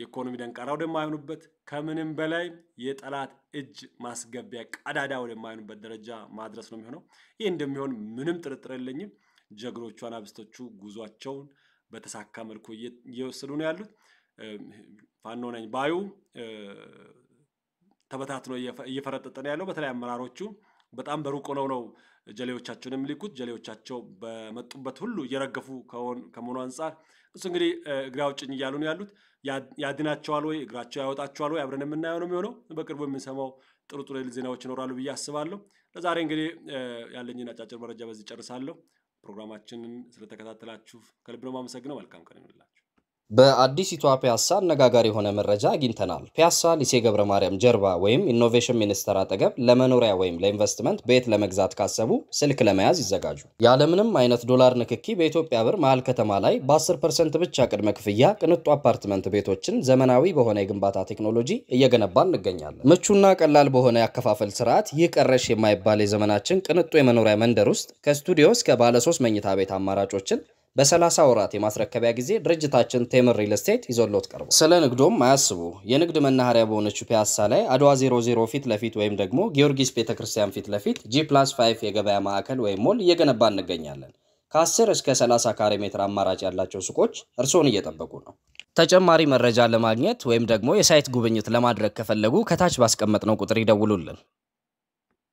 የኢኮኖሚ ደንቃራ ወደማይሆኑበት ከምንም በላይ የጠላት እጅ ማስገቢያ ቀዳዳ ወደማይሆኑበት ደረጃ ማድረስ ነው የሚሆነው። ይህ እንደሚሆን ምንም ጥርጥር የለኝም። ጀግኖቹ አናብስቶቹ ጉዟቸውን በተሳካ መልኩ እየወሰዱ ነው ያሉት። ፋኖ ነኝ ባዩ ተበታትኖ እየፈረጠጠ ነው ያለው። በተለይ አመራሮቹ በጣም በሩቅ ሆነው ነው ጀሌዎቻቸውን የሚልኩት። ጀሌዎቻቸው በመጡበት ሁሉ እየረገፉ ከመሆኑ አንጻር እሱ እንግዲህ እግራ አውጭኝ እያሉ ነው ያሉት። ያድናቸዋል ወይ እግራቸው ያወጣቸዋል ወይ አብረን የምናየው ነው የሚሆነው። በቅርቡ የምንሰማው ጥሩ ጥሩ ዜናዎች ይኖራሉ ብዬ አስባለሁ። ለዛሬ እንግዲህ ያለኝን አጫጭር መረጃ በዚህ ጨርሳለሁ። ፕሮግራማችንን ስለተከታተላችሁ ከልብ ነው የማመሰግነው። መልካም ቀን ይሁንላችሁ። በአዲሲቷ ፒያሳ አነጋጋሪ የሆነ መረጃ አግኝተናል። ፒያሳ ሊሴ ገብረ ማርያም ጀርባ ወይም ኢኖቬሽን ሚኒስቴር አጠገብ ለመኖሪያ ወይም ለኢንቨስትመንት ቤት ለመግዛት ካሰቡ ስልክ ለመያዝ ይዘጋጁ። ያለምንም አይነት ዶላር ንክኪ በኢትዮጵያ ብር መሀል ከተማ ላይ በ10 ፐርሰንት ብቻ ቅድመ ክፍያ ቅንጡ አፓርትመንት ቤቶችን ዘመናዊ በሆነ የግንባታ ቴክኖሎጂ እየገነባ እንገኛለን። ምቹና ቀላል በሆነ ያከፋፈል ስርዓት ይህ ቀረሽ የማይባል የዘመናችን ቅንጡ የመኖሪያ መንደር ውስጥ ከስቱዲዮ እስከ ባለ ሶስት መኝታ ቤት አማራጮችን በ30 ወራት የማስረከቢያ ጊዜ ድርጅታችን ቴምር ሪል ስቴት ይዞሎት ቀርቧል። ስለ ንግዶም አያስቡ። የንግድ መናኸሪያ በሆነችው ፒያሳ ላይ አድዋ 00 ፊት ለፊት ወይም ደግሞ ጊዮርጊስ ቤተክርስቲያን ፊት ለፊት ጂ ፕላስ 5 የገበያ ማዕከል ወይም ሞል እየገነባ እንገኛለን። ከ10 እስከ 30 ካሬ ሜትር አማራጭ ያላቸው ሱቆች እርስዎን እየጠበቁ ነው። ተጨማሪ መረጃ ለማግኘት ወይም ደግሞ የሳይት ጉብኝት ለማድረግ ከፈለጉ ከታች ባስቀመጥነው ቁጥር ይደውሉልን።